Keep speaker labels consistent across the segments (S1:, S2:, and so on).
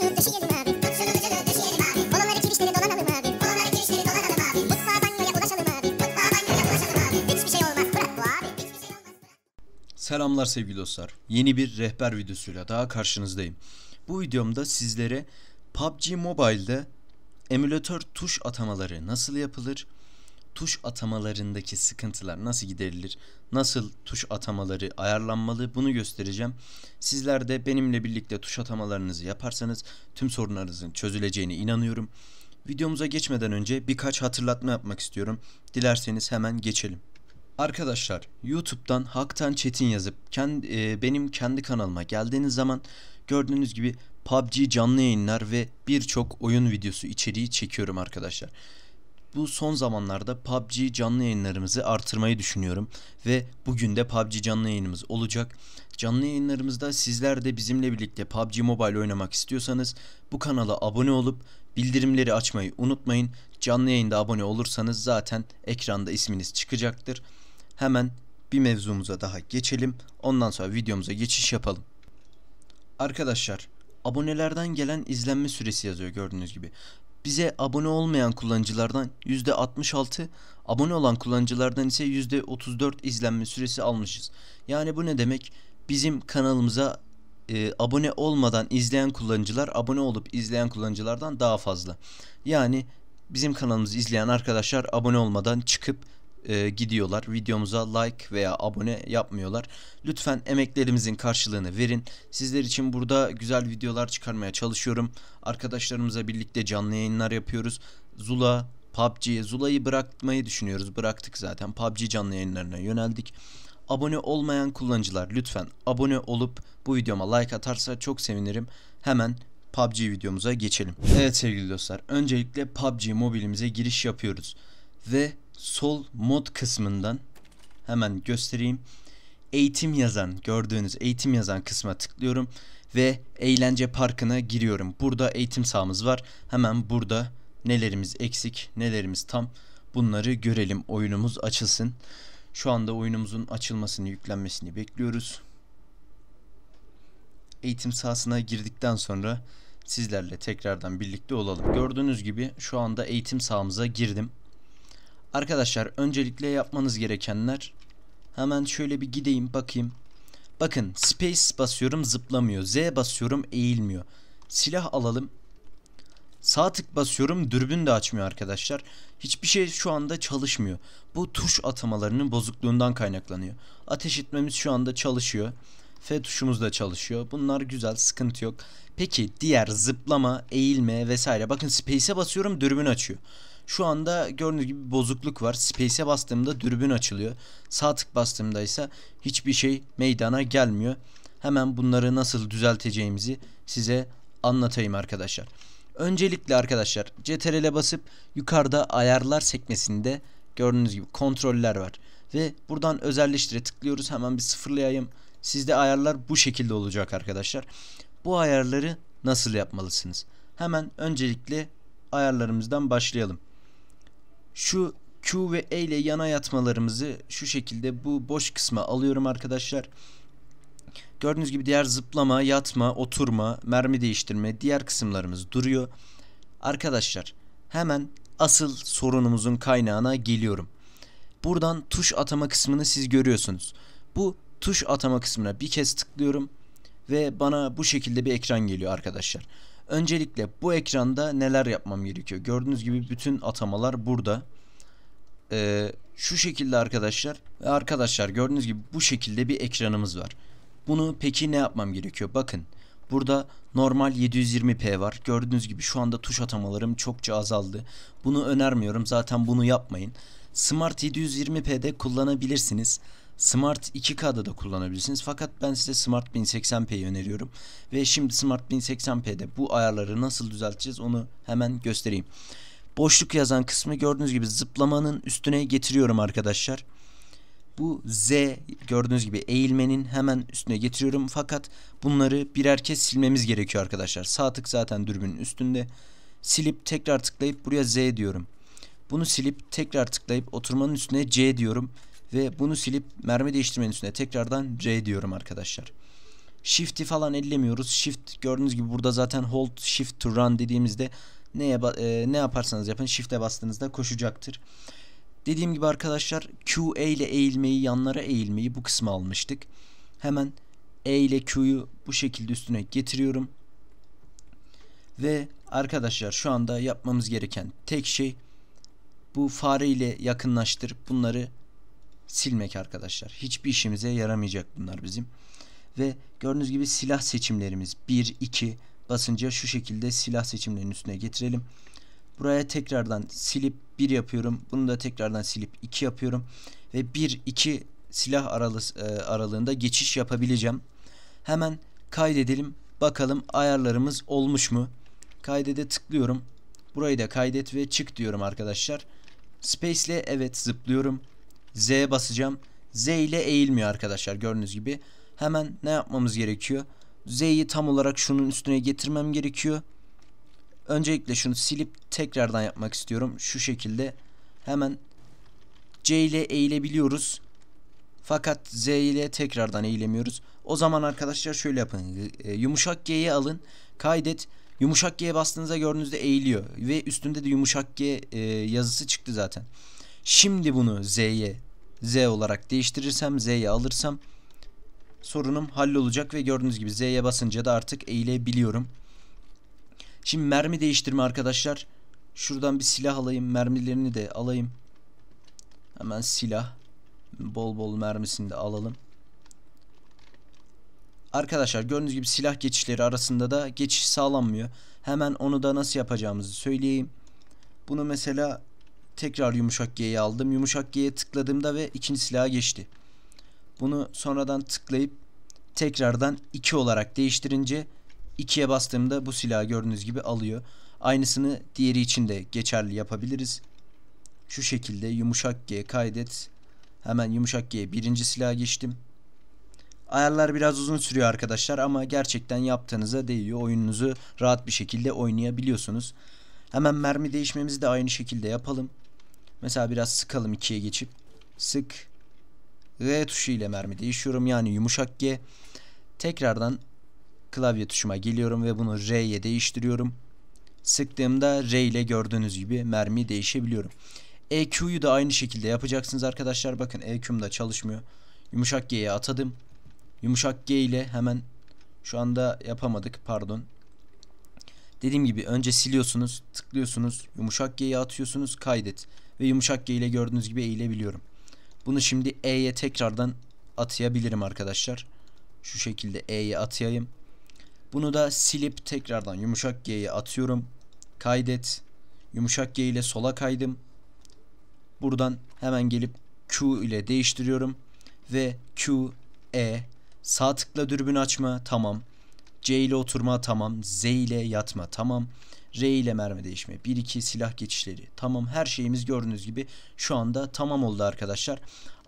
S1: Şey şey Selamlar sevgili dostlar. Yeni bir rehber videosuyla daha karşınızdayım. Bu videomda sizlere PUBG Mobile'de emülatör tuş atamaları nasıl yapılır? tuş atamalarındaki sıkıntılar nasıl giderilir? Nasıl tuş atamaları ayarlanmalı? Bunu göstereceğim. Sizler de benimle birlikte tuş atamalarınızı yaparsanız tüm sorunlarınızın çözüleceğine inanıyorum. Videomuza geçmeden önce birkaç hatırlatma yapmak istiyorum. Dilerseniz hemen geçelim. Arkadaşlar YouTube'dan Haktan Çetin yazıp kendi, e, benim kendi kanalıma geldiğiniz zaman gördüğünüz gibi PUBG canlı yayınlar ve birçok oyun videosu içeriği çekiyorum arkadaşlar bu son zamanlarda PUBG canlı yayınlarımızı artırmayı düşünüyorum ve bugün de PUBG canlı yayınımız olacak. Canlı yayınlarımızda sizler de bizimle birlikte PUBG Mobile oynamak istiyorsanız bu kanala abone olup bildirimleri açmayı unutmayın. Canlı yayında abone olursanız zaten ekranda isminiz çıkacaktır. Hemen bir mevzumuza daha geçelim. Ondan sonra videomuza geçiş yapalım. Arkadaşlar abonelerden gelen izlenme süresi yazıyor gördüğünüz gibi. Bize abone olmayan kullanıcılardan %66, abone olan kullanıcılardan ise %34 izlenme süresi almışız. Yani bu ne demek? Bizim kanalımıza e, abone olmadan izleyen kullanıcılar abone olup izleyen kullanıcılardan daha fazla. Yani bizim kanalımızı izleyen arkadaşlar abone olmadan çıkıp e, gidiyorlar. Videomuza like veya abone yapmıyorlar. Lütfen emeklerimizin karşılığını verin. Sizler için burada güzel videolar çıkarmaya çalışıyorum. arkadaşlarımızla birlikte canlı yayınlar yapıyoruz. Zula, PUBG, Zula'yı bırakmayı düşünüyoruz. Bıraktık zaten. PUBG canlı yayınlarına yöneldik. Abone olmayan kullanıcılar lütfen abone olup bu videoma like atarsa çok sevinirim. Hemen PUBG videomuza geçelim. Evet sevgili dostlar öncelikle PUBG mobilimize giriş yapıyoruz ve sol mod kısmından hemen göstereyim. Eğitim yazan gördüğünüz eğitim yazan kısma tıklıyorum ve eğlence parkına giriyorum. Burada eğitim sahamız var. Hemen burada nelerimiz eksik nelerimiz tam bunları görelim oyunumuz açılsın. Şu anda oyunumuzun açılmasını yüklenmesini bekliyoruz. Eğitim sahasına girdikten sonra sizlerle tekrardan birlikte olalım. Gördüğünüz gibi şu anda eğitim sahamıza girdim. Arkadaşlar öncelikle yapmanız gerekenler hemen şöyle bir gideyim bakayım. Bakın space basıyorum zıplamıyor. Z basıyorum eğilmiyor. Silah alalım. Sağ tık basıyorum dürbün de açmıyor arkadaşlar. Hiçbir şey şu anda çalışmıyor. Bu tuş atamalarının bozukluğundan kaynaklanıyor. Ateş etmemiz şu anda çalışıyor. F tuşumuz da çalışıyor. Bunlar güzel sıkıntı yok. Peki diğer zıplama, eğilme vesaire. Bakın space'e basıyorum dürbün açıyor. Şu anda gördüğünüz gibi bozukluk var. Space'e bastığımda dürbün açılıyor. Sağ tık bastığımda ise hiçbir şey meydana gelmiyor. Hemen bunları nasıl düzelteceğimizi size anlatayım arkadaşlar. Öncelikle arkadaşlar CTRL'e basıp yukarıda ayarlar sekmesinde gördüğünüz gibi kontroller var. Ve buradan özelleştire tıklıyoruz. Hemen bir sıfırlayayım. Sizde ayarlar bu şekilde olacak arkadaşlar. Bu ayarları nasıl yapmalısınız? Hemen öncelikle ayarlarımızdan başlayalım. Şu Q ve E ile yana yatmalarımızı şu şekilde bu boş kısma alıyorum arkadaşlar. Gördüğünüz gibi diğer zıplama, yatma, oturma, mermi değiştirme diğer kısımlarımız duruyor. Arkadaşlar hemen asıl sorunumuzun kaynağına geliyorum. Buradan tuş atama kısmını siz görüyorsunuz. Bu tuş atama kısmına bir kez tıklıyorum ve bana bu şekilde bir ekran geliyor arkadaşlar. Öncelikle bu ekranda neler yapmam gerekiyor? Gördüğünüz gibi bütün atamalar burada. Ee, şu şekilde arkadaşlar. Ve arkadaşlar gördüğünüz gibi bu şekilde bir ekranımız var. Bunu peki ne yapmam gerekiyor? Bakın burada normal 720p var. Gördüğünüz gibi şu anda tuş atamalarım çokça azaldı. Bunu önermiyorum zaten bunu yapmayın. Smart 720p'de kullanabilirsiniz. Smart 2K'da da kullanabilirsiniz. Fakat ben size Smart 1080p'yi öneriyorum. Ve şimdi Smart 1080p'de bu ayarları nasıl düzelteceğiz onu hemen göstereyim. Boşluk yazan kısmı gördüğünüz gibi zıplamanın üstüne getiriyorum arkadaşlar. Bu Z gördüğünüz gibi eğilmenin hemen üstüne getiriyorum. Fakat bunları birer kez silmemiz gerekiyor arkadaşlar. Sağ tık zaten dürbünün üstünde. Silip tekrar tıklayıp buraya Z diyorum. Bunu silip tekrar tıklayıp oturmanın üstüne C diyorum. Ve bunu silip mermi değiştirmenin üstüne tekrardan C diyorum arkadaşlar. Shift'i falan ellemiyoruz. Shift gördüğünüz gibi burada zaten hold shift to run dediğimizde neye e, ne yaparsanız yapın shift'e bastığınızda koşacaktır. Dediğim gibi arkadaşlar QA ile eğilmeyi yanlara eğilmeyi bu kısma almıştık. Hemen E ile Q'yu bu şekilde üstüne getiriyorum. Ve arkadaşlar şu anda yapmamız gereken tek şey bu fare ile yakınlaştırıp bunları silmek arkadaşlar. Hiçbir işimize yaramayacak bunlar bizim. Ve gördüğünüz gibi silah seçimlerimiz 1, 2 basınca şu şekilde silah seçimlerinin üstüne getirelim. Buraya tekrardan silip 1 yapıyorum. Bunu da tekrardan silip 2 yapıyorum. Ve 1, 2 silah aralı, e, aralığında geçiş yapabileceğim. Hemen kaydedelim. Bakalım ayarlarımız olmuş mu? Kaydede tıklıyorum. Burayı da kaydet ve çık diyorum arkadaşlar. Space ile evet zıplıyorum. Z basacağım. Z ile eğilmiyor arkadaşlar gördüğünüz gibi. Hemen ne yapmamız gerekiyor? Z'yi tam olarak şunun üstüne getirmem gerekiyor. Öncelikle şunu silip tekrardan yapmak istiyorum. Şu şekilde hemen C ile eğilebiliyoruz. Fakat Z ile tekrardan eğilemiyoruz. O zaman arkadaşlar şöyle yapın. E, yumuşak G'yi alın. Kaydet. Yumuşak G'ye bastığınızda gördüğünüzde eğiliyor. Ve üstünde de yumuşak G e, yazısı çıktı zaten. Şimdi bunu Z'ye Z olarak değiştirirsem Z'ye alırsam sorunum hallolacak ve gördüğünüz gibi Z'ye basınca da artık eğilebiliyorum. Şimdi mermi değiştirme arkadaşlar. Şuradan bir silah alayım. Mermilerini de alayım. Hemen silah. Bol bol mermisini de alalım. Arkadaşlar gördüğünüz gibi silah geçişleri arasında da geçiş sağlanmıyor. Hemen onu da nasıl yapacağımızı söyleyeyim. Bunu mesela tekrar yumuşak G'ye aldım. Yumuşak G'ye tıkladığımda ve ikinci silaha geçti. Bunu sonradan tıklayıp tekrardan 2 olarak değiştirince 2'ye bastığımda bu silahı gördüğünüz gibi alıyor. Aynısını diğeri için de geçerli yapabiliriz. Şu şekilde yumuşak G kaydet. Hemen yumuşak G birinci silaha geçtim. Ayarlar biraz uzun sürüyor arkadaşlar ama gerçekten yaptığınıza değiyor. Oyununuzu rahat bir şekilde oynayabiliyorsunuz. Hemen mermi değişmemizi de aynı şekilde yapalım. Mesela biraz sıkalım ikiye geçip. Sık. R tuşu ile mermi değişiyorum. Yani yumuşak G. Tekrardan klavye tuşuma geliyorum ve bunu R'ye değiştiriyorum. Sıktığımda R ile gördüğünüz gibi mermi değişebiliyorum. EQ'yu da aynı şekilde yapacaksınız arkadaşlar. Bakın EQ'm da çalışmıyor. Yumuşak G'ye atadım. Yumuşak G ile hemen şu anda yapamadık pardon. Dediğim gibi önce siliyorsunuz, tıklıyorsunuz, yumuşak G'ye atıyorsunuz, kaydet. Ve yumuşak G ile gördüğünüz gibi eğilebiliyorum. Bunu şimdi E'ye tekrardan atayabilirim arkadaşlar. Şu şekilde E'ye atayayım. Bunu da silip tekrardan yumuşak G'ye atıyorum. Kaydet. Yumuşak G ile sola kaydım. Buradan hemen gelip Q ile değiştiriyorum. Ve Q, E, Sağ tıkla dürbün açma tamam. C ile oturma tamam. Z ile yatma tamam. R ile mermi değişme. 1-2 silah geçişleri. Tamam her şeyimiz gördüğünüz gibi şu anda tamam oldu arkadaşlar.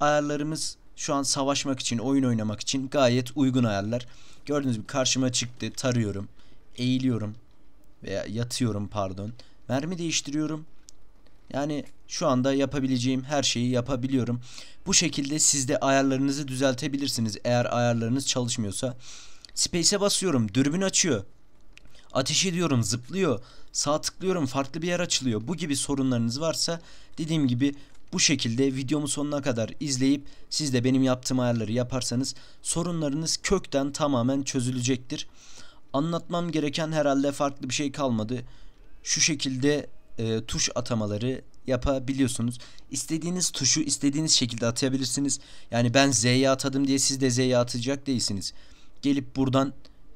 S1: Ayarlarımız şu an savaşmak için, oyun oynamak için gayet uygun ayarlar. Gördüğünüz gibi karşıma çıktı. Tarıyorum. Eğiliyorum. Veya yatıyorum pardon. Mermi değiştiriyorum. Yani şu anda yapabileceğim her şeyi yapabiliyorum. Bu şekilde siz de ayarlarınızı düzeltebilirsiniz eğer ayarlarınız çalışmıyorsa. Space'e basıyorum. Dürbün açıyor. Ateş ediyorum, zıplıyor. Sağ tıklıyorum, farklı bir yer açılıyor. Bu gibi sorunlarınız varsa dediğim gibi bu şekilde videomu sonuna kadar izleyip siz de benim yaptığım ayarları yaparsanız sorunlarınız kökten tamamen çözülecektir. Anlatmam gereken herhalde farklı bir şey kalmadı. Şu şekilde e, tuş atamaları yapabiliyorsunuz. İstediğiniz tuşu istediğiniz şekilde atayabilirsiniz. Yani ben Z'ye atadım diye siz de Z'ye atacak değilsiniz. Gelip buradan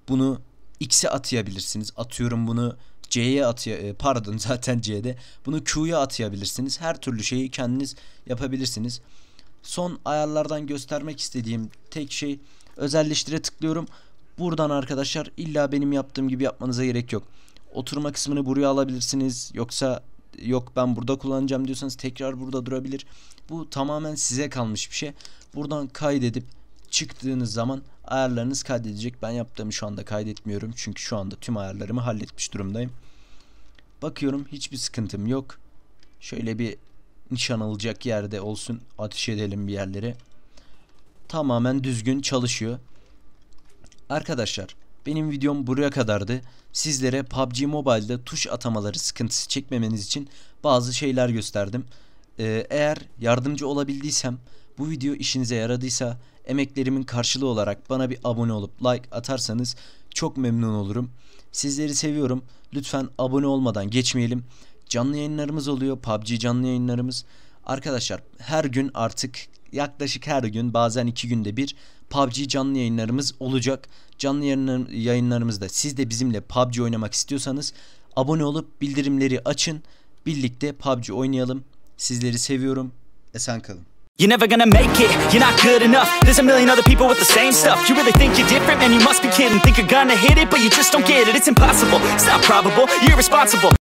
S1: bunu X'e atayabilirsiniz. Atıyorum bunu C'ye atıyor e, pardon zaten C'de. Bunu Q'ya atayabilirsiniz. Her türlü şeyi kendiniz yapabilirsiniz. Son ayarlardan göstermek istediğim tek şey özelleştire tıklıyorum. Buradan arkadaşlar illa benim yaptığım gibi yapmanıza gerek yok oturma kısmını buraya alabilirsiniz. Yoksa yok ben burada kullanacağım diyorsanız tekrar burada durabilir. Bu tamamen size kalmış bir şey. Buradan kaydedip çıktığınız zaman ayarlarınız kaydedecek. Ben yaptığımı şu anda kaydetmiyorum. Çünkü şu anda tüm ayarlarımı halletmiş durumdayım. Bakıyorum hiçbir sıkıntım yok. Şöyle bir nişan alacak yerde olsun. Ateş edelim bir yerlere. Tamamen düzgün çalışıyor. Arkadaşlar benim videom buraya kadardı. Sizlere PUBG Mobile'de tuş atamaları sıkıntısı çekmemeniz için bazı şeyler gösterdim. Ee, eğer yardımcı olabildiysem, bu video işinize yaradıysa emeklerimin karşılığı olarak bana bir abone olup like atarsanız çok memnun olurum. Sizleri seviyorum. Lütfen abone olmadan geçmeyelim. Canlı yayınlarımız oluyor. PUBG canlı yayınlarımız. Arkadaşlar her gün artık yaklaşık her gün bazen iki günde bir PUBG canlı yayınlarımız olacak. Canlı yayınlarımızda siz de bizimle PUBG oynamak istiyorsanız abone olup bildirimleri açın. Birlikte PUBG oynayalım. Sizleri seviyorum. Esen kalın. You're never gonna make it, you're not good enough There's a million other people with the same stuff You really think you're different? Man, you must be kidding Think you're gonna hit it, but you just don't get it It's impossible, it's not probable, you're irresponsible